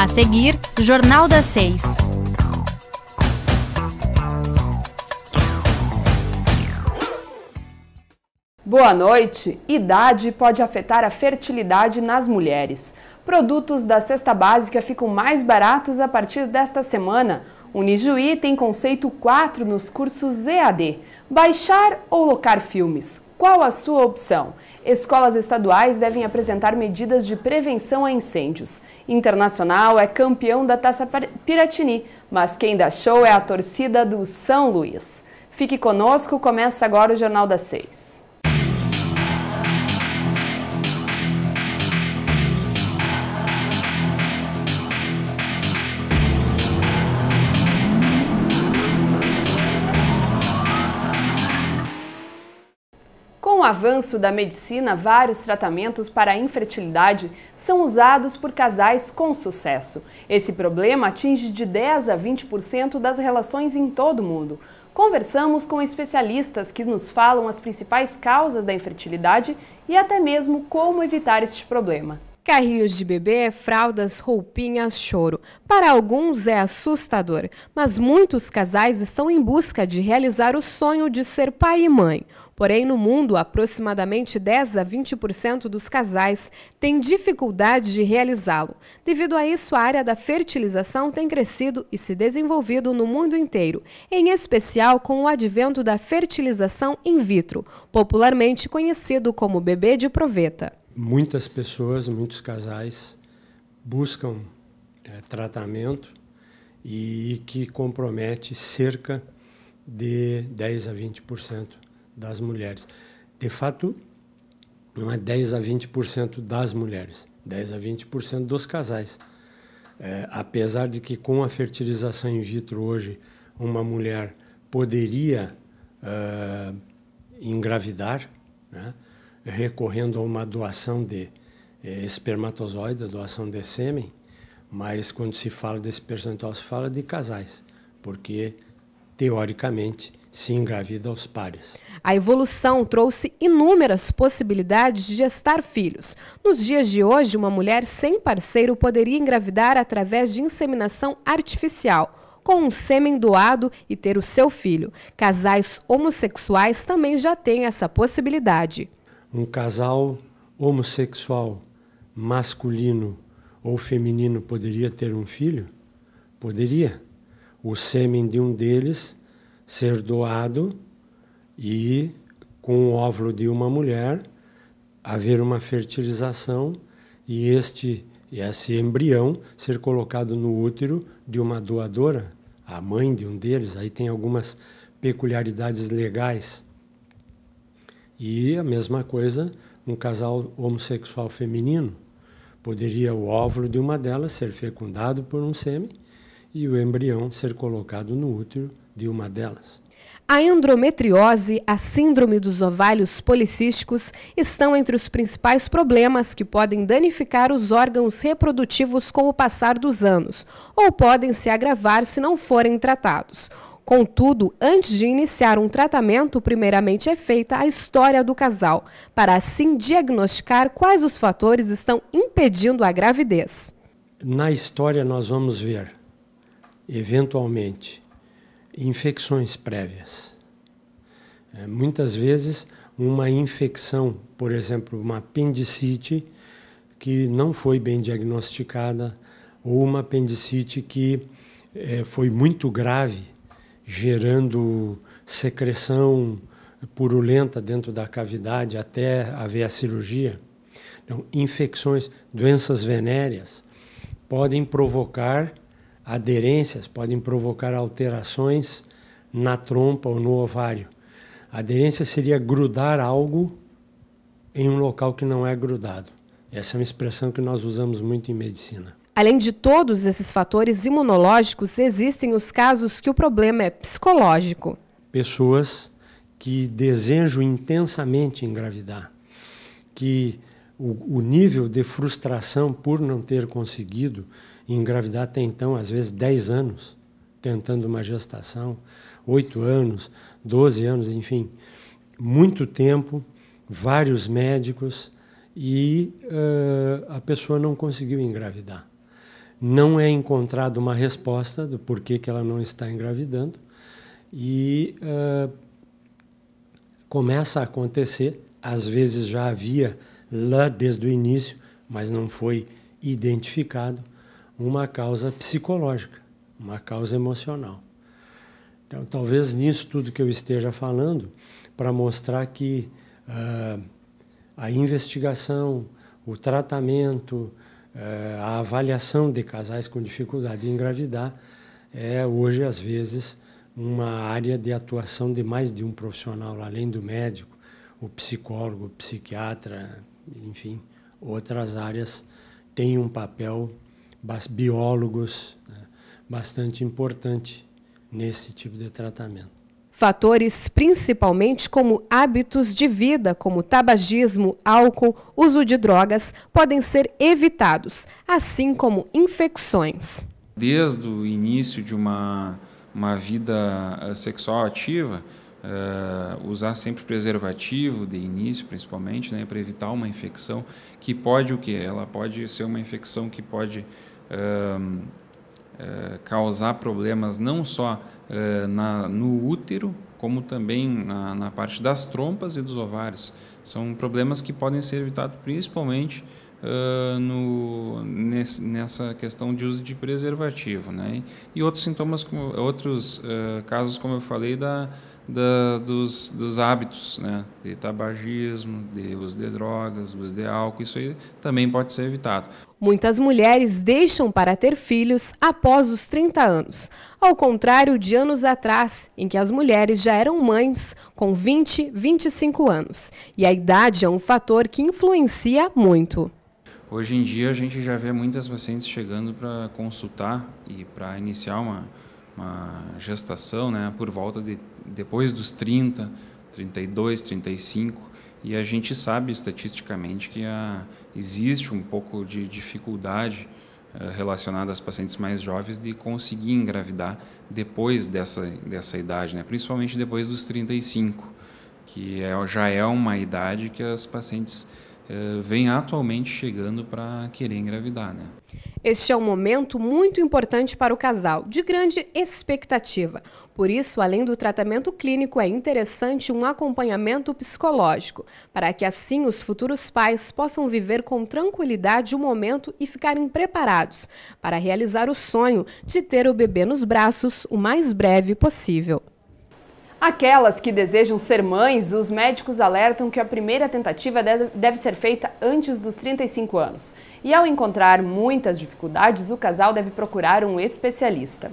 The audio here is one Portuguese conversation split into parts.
A seguir, Jornal das Seis. Boa noite! Idade pode afetar a fertilidade nas mulheres. Produtos da cesta básica ficam mais baratos a partir desta semana. Unijuí tem conceito 4 nos cursos EAD: baixar ou locar filmes. Qual a sua opção? Escolas estaduais devem apresentar medidas de prevenção a incêndios. Internacional é campeão da Taça Piratini, mas quem dá show é a torcida do São Luís. Fique conosco, começa agora o Jornal das Seis. avanço da medicina, vários tratamentos para a infertilidade são usados por casais com sucesso. Esse problema atinge de 10 a 20% das relações em todo o mundo. Conversamos com especialistas que nos falam as principais causas da infertilidade e até mesmo como evitar este problema. Carrinhos de bebê, fraldas, roupinhas, choro. Para alguns é assustador, mas muitos casais estão em busca de realizar o sonho de ser pai e mãe. Porém, no mundo, aproximadamente 10 a 20% dos casais têm dificuldade de realizá-lo. Devido a isso, a área da fertilização tem crescido e se desenvolvido no mundo inteiro, em especial com o advento da fertilização in vitro, popularmente conhecido como bebê de proveta muitas pessoas, muitos casais buscam é, tratamento e que compromete cerca de 10 a 20% das mulheres. De fato, não é 10 a 20% das mulheres, 10 a 20% dos casais. É, apesar de que com a fertilização in vitro hoje uma mulher poderia uh, engravidar, né? recorrendo a uma doação de é, espermatozoide, doação de sêmen, mas quando se fala desse percentual, se fala de casais, porque teoricamente se engravida aos pares. A evolução trouxe inúmeras possibilidades de gestar filhos. Nos dias de hoje, uma mulher sem parceiro poderia engravidar através de inseminação artificial com um sêmen doado e ter o seu filho. Casais homossexuais também já têm essa possibilidade um casal homossexual masculino ou feminino poderia ter um filho? Poderia. O sêmen de um deles ser doado e, com o óvulo de uma mulher, haver uma fertilização e este esse embrião ser colocado no útero de uma doadora, a mãe de um deles. Aí tem algumas peculiaridades legais e a mesma coisa, um casal homossexual feminino. Poderia o óvulo de uma delas ser fecundado por um sêmen e o embrião ser colocado no útero de uma delas. A endometriose, a síndrome dos ovários policísticos, estão entre os principais problemas que podem danificar os órgãos reprodutivos com o passar dos anos, ou podem se agravar se não forem tratados. Contudo, antes de iniciar um tratamento, primeiramente é feita a história do casal, para assim diagnosticar quais os fatores estão impedindo a gravidez. Na história, nós vamos ver, eventualmente, infecções prévias. É, muitas vezes, uma infecção, por exemplo, uma apendicite que não foi bem diagnosticada, ou uma apendicite que é, foi muito grave gerando secreção purulenta dentro da cavidade até haver a cirurgia. Então, infecções, doenças venéreas podem provocar aderências, podem provocar alterações na trompa ou no ovário. aderência seria grudar algo em um local que não é grudado. Essa é uma expressão que nós usamos muito em medicina. Além de todos esses fatores imunológicos, existem os casos que o problema é psicológico. Pessoas que desejam intensamente engravidar, que o, o nível de frustração por não ter conseguido engravidar até então, às vezes 10 anos, tentando uma gestação, 8 anos, 12 anos, enfim, muito tempo, vários médicos e uh, a pessoa não conseguiu engravidar não é encontrada uma resposta do porquê que ela não está engravidando e uh, começa a acontecer. Às vezes já havia lá desde o início, mas não foi identificado uma causa psicológica, uma causa emocional. Então, talvez nisso tudo que eu esteja falando, para mostrar que uh, a investigação, o tratamento, eh, a avaliação de casais com dificuldade de engravidar é hoje, às vezes, uma área de atuação de mais de um profissional, além do médico, o psicólogo, o psiquiatra, enfim, outras áreas têm um papel, biólogos, né, bastante importante nesse tipo de tratamento. Fatores principalmente como hábitos de vida, como tabagismo, álcool, uso de drogas, podem ser evitados, assim como infecções. Desde o início de uma, uma vida eh, sexual ativa, Uh, usar sempre preservativo de início, principalmente, né, para evitar uma infecção que pode o que? Ela pode ser uma infecção que pode uh, eh, causar problemas não só eh, na, no útero, como também na, na, parte das trompas e dos ovários. São problemas que podem ser evitados principalmente eh, no, nesse, nessa questão de uso de preservativo. Né? E outros sintomas, como, outros eh, casos, como eu falei, da, da, dos, dos, hábitos, né? de tabagismo, de uso de drogas, uso de álcool, isso aí também pode ser evitado. Muitas mulheres deixam para ter filhos após os 30 anos, ao contrário de anos atrás, em que as mulheres já eram mães com 20, 25 anos. E a idade é um fator que influencia muito. Hoje em dia a gente já vê muitas pacientes chegando para consultar e para iniciar uma, uma gestação né, por volta de depois dos 30, 32, 35, e a gente sabe estatisticamente que a, existe um pouco de dificuldade eh, relacionada às pacientes mais jovens de conseguir engravidar depois dessa, dessa idade, né? principalmente depois dos 35, que é, já é uma idade que as pacientes eh, vem atualmente chegando para querer engravidar. Né? Este é um momento muito importante para o casal, de grande expectativa. Por isso, além do tratamento clínico, é interessante um acompanhamento psicológico, para que assim os futuros pais possam viver com tranquilidade o momento e ficarem preparados para realizar o sonho de ter o bebê nos braços o mais breve possível. Aquelas que desejam ser mães, os médicos alertam que a primeira tentativa deve ser feita antes dos 35 anos. E ao encontrar muitas dificuldades, o casal deve procurar um especialista.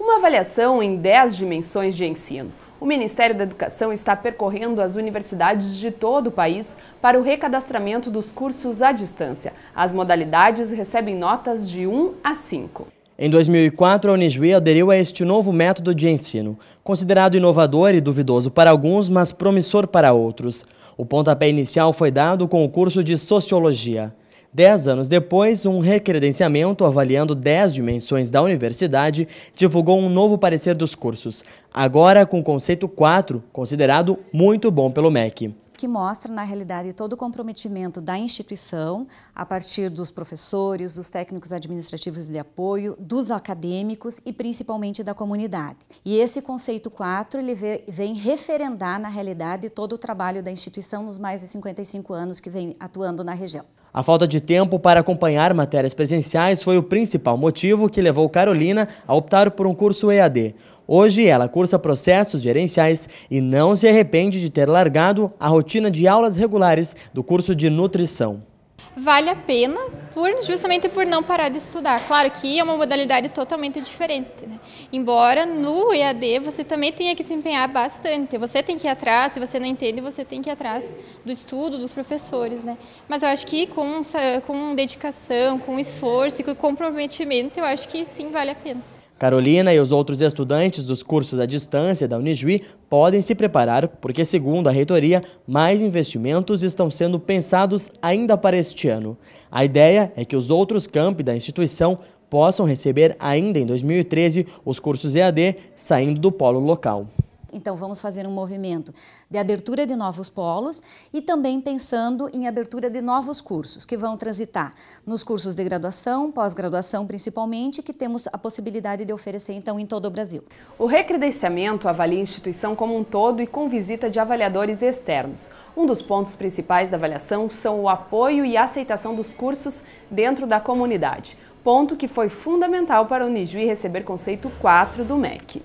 Uma avaliação em 10 dimensões de ensino. O Ministério da Educação está percorrendo as universidades de todo o país para o recadastramento dos cursos à distância. As modalidades recebem notas de 1 a 5. Em 2004, a Unijuí aderiu a este novo método de ensino, considerado inovador e duvidoso para alguns, mas promissor para outros. O pontapé inicial foi dado com o curso de Sociologia. Dez anos depois, um recredenciamento avaliando dez dimensões da universidade divulgou um novo parecer dos cursos, agora com o conceito 4, considerado muito bom pelo MEC que mostra, na realidade, todo o comprometimento da instituição, a partir dos professores, dos técnicos administrativos de apoio, dos acadêmicos e principalmente da comunidade. E esse conceito 4 ele vem referendar, na realidade, todo o trabalho da instituição nos mais de 55 anos que vem atuando na região. A falta de tempo para acompanhar matérias presenciais foi o principal motivo que levou Carolina a optar por um curso EAD. Hoje ela cursa processos gerenciais e não se arrepende de ter largado a rotina de aulas regulares do curso de nutrição. Vale a pena por, justamente por não parar de estudar. Claro que é uma modalidade totalmente diferente. Né? Embora no EAD você também tenha que se empenhar bastante. Você tem que ir atrás, se você não entende, você tem que ir atrás do estudo, dos professores. Né? Mas eu acho que com, com dedicação, com esforço e com comprometimento, eu acho que sim vale a pena. Carolina e os outros estudantes dos cursos à distância da Unijuí podem se preparar, porque, segundo a reitoria, mais investimentos estão sendo pensados ainda para este ano. A ideia é que os outros campi da instituição possam receber ainda em 2013 os cursos EAD, saindo do polo local. Então, vamos fazer um movimento de abertura de novos polos e também pensando em abertura de novos cursos que vão transitar nos cursos de graduação, pós-graduação principalmente, que temos a possibilidade de oferecer então em todo o Brasil. O recredenciamento avalia a instituição como um todo e com visita de avaliadores externos. Um dos pontos principais da avaliação são o apoio e aceitação dos cursos dentro da comunidade, ponto que foi fundamental para o Nijui receber conceito 4 do MEC.